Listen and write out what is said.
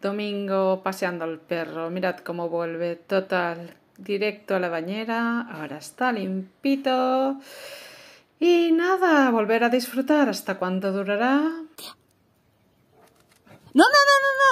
Domingo paseando al perro, mirad cómo vuelve, total, directo a la bañera, ahora está limpito. Y nada, volver a disfrutar, ¿hasta cuánto durará? No, no, no,